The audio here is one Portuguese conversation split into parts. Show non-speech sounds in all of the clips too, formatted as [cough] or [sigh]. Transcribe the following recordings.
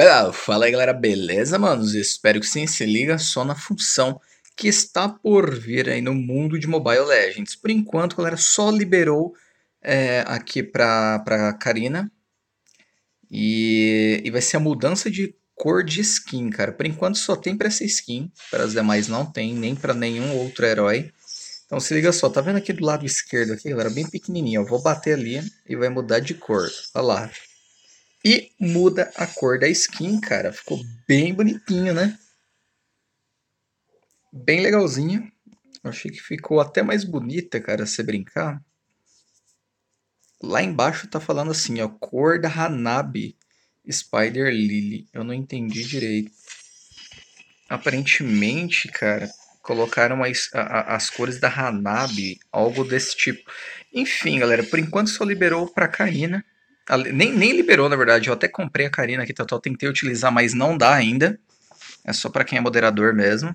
Well, fala aí galera, beleza manos? Espero que sim, se liga só na função que está por vir aí no mundo de Mobile Legends. Por enquanto, galera, só liberou é, aqui para pra Karina e, e vai ser a mudança de cor de skin, cara. Por enquanto só tem para essa skin, para as demais não tem, nem para nenhum outro herói. Então se liga só, tá vendo aqui do lado esquerdo aqui, galera, bem pequenininho, eu Vou bater ali e vai mudar de cor. Olha lá, e muda a cor da skin, cara. Ficou bem bonitinho, né? Bem legalzinho. achei que ficou até mais bonita, cara, se brincar. Lá embaixo tá falando assim, ó, cor da Hanabi Spider Lily. Eu não entendi direito. Aparentemente, cara, colocaram as, a, as cores da Hanabi, algo desse tipo. Enfim, galera, por enquanto só liberou pra Karina. Nem, nem liberou, na verdade. Eu até comprei a Karina aqui, total. Tentei utilizar, mas não dá ainda. É só para quem é moderador mesmo.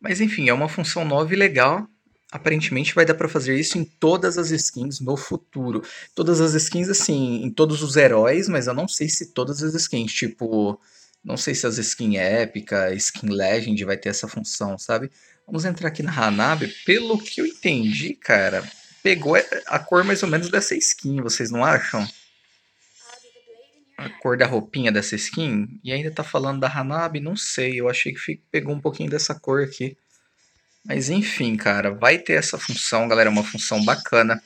Mas enfim, é uma função nova e legal. Aparentemente vai dar para fazer isso em todas as skins no futuro. Todas as skins, assim, em todos os heróis, mas eu não sei se todas as skins. Tipo, não sei se as skins épica, skin legend vai ter essa função, sabe? Vamos entrar aqui na Hanabi. Pelo que eu entendi, cara, pegou é, a cor mais ou menos dessa skin, vocês não acham? A cor da roupinha dessa skin. E ainda tá falando da Hanabi, não sei. Eu achei que pegou um pouquinho dessa cor aqui. Mas enfim, cara, vai ter essa função, galera. É uma função bacana.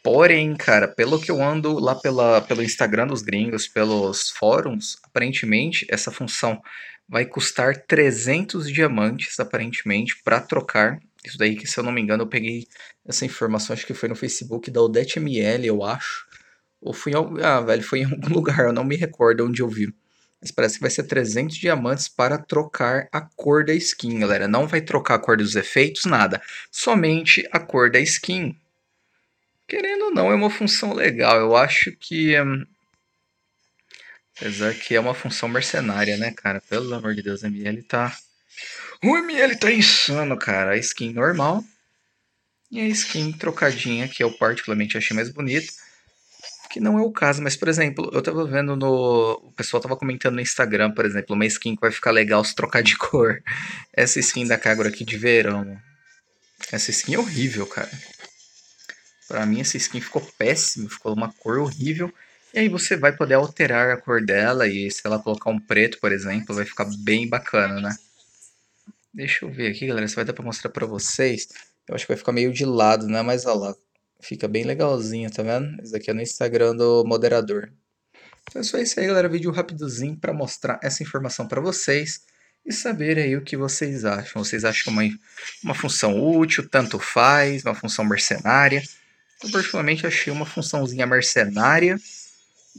Porém, cara, pelo que eu ando lá pela, pelo Instagram dos gringos, pelos fóruns, aparentemente essa função vai custar 300 diamantes, aparentemente, para trocar isso daí que, se eu não me engano, eu peguei essa informação, acho que foi no Facebook da Odete ML, eu acho. Ou fui ah, velho, foi em algum [laughs] lugar, eu não me recordo onde eu vi. Mas parece que vai ser 300 diamantes para trocar a cor da skin, galera. Não vai trocar a cor dos efeitos, nada. Somente a cor da skin. Querendo ou não, é uma função legal. Eu acho que. Hum, apesar que é uma função mercenária, né, cara? Pelo amor de Deus, a ML tá. O ML tá insano, cara. A skin normal. E a skin trocadinha, que eu particularmente achei mais bonita. Que não é o caso, mas, por exemplo, eu tava vendo no. O pessoal tava comentando no Instagram, por exemplo, uma skin que vai ficar legal se trocar de [laughs] cor. Essa skin da Kagura aqui de verão. Essa skin é horrível, cara. Pra mim, essa skin ficou péssima, ficou uma cor horrível. E aí você vai poder alterar a cor dela e se ela colocar um preto, por exemplo, vai ficar bem bacana, né? Deixa eu ver aqui, galera, se vai dar pra mostrar pra vocês. Eu acho que vai ficar meio de lado, né? Mas olha lá, fica bem legalzinho, tá vendo? Isso aqui é no Instagram do moderador. Então é só isso aí, galera. Vídeo rapidozinho pra mostrar essa informação pra vocês e saber aí o que vocês acham. Vocês acham uma, uma função útil, tanto faz, uma função mercenária. Eu particularmente achei uma funçãozinha mercenária.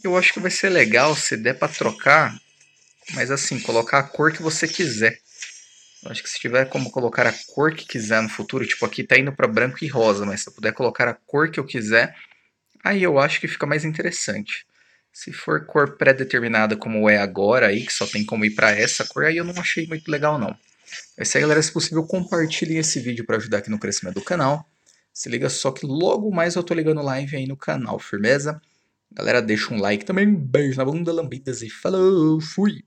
Eu acho que vai ser legal se der para trocar, mas assim, colocar a cor que você quiser acho que se tiver como colocar a cor que quiser no futuro, tipo aqui tá indo para branco e rosa, mas se eu puder colocar a cor que eu quiser, aí eu acho que fica mais interessante. Se for cor pré-determinada como é agora aí, que só tem como ir para essa cor, aí eu não achei muito legal não. É isso aí, galera. Se possível, compartilhem esse vídeo para ajudar aqui no crescimento do canal. Se liga só que logo mais eu tô ligando live aí no canal, firmeza? Galera, deixa um like também. Beijo na bunda, lambidas e falou, fui!